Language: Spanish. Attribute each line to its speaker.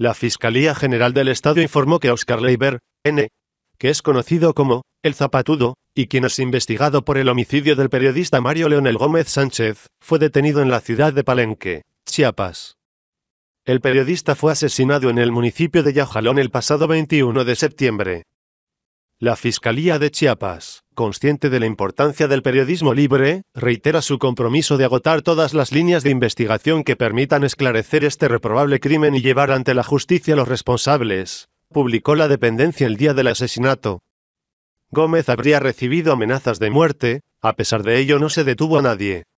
Speaker 1: La Fiscalía General del Estado informó que Oscar Leiber, N., que es conocido como El Zapatudo, y quien es investigado por el homicidio del periodista Mario Leonel Gómez Sánchez, fue detenido en la ciudad de Palenque, Chiapas. El periodista fue asesinado en el municipio de Yajalón el pasado 21 de septiembre. La Fiscalía de Chiapas, consciente de la importancia del periodismo libre, reitera su compromiso de agotar todas las líneas de investigación que permitan esclarecer este reprobable crimen y llevar ante la justicia a los responsables, publicó la dependencia el día del asesinato. Gómez habría recibido amenazas de muerte, a pesar de ello no se detuvo a nadie.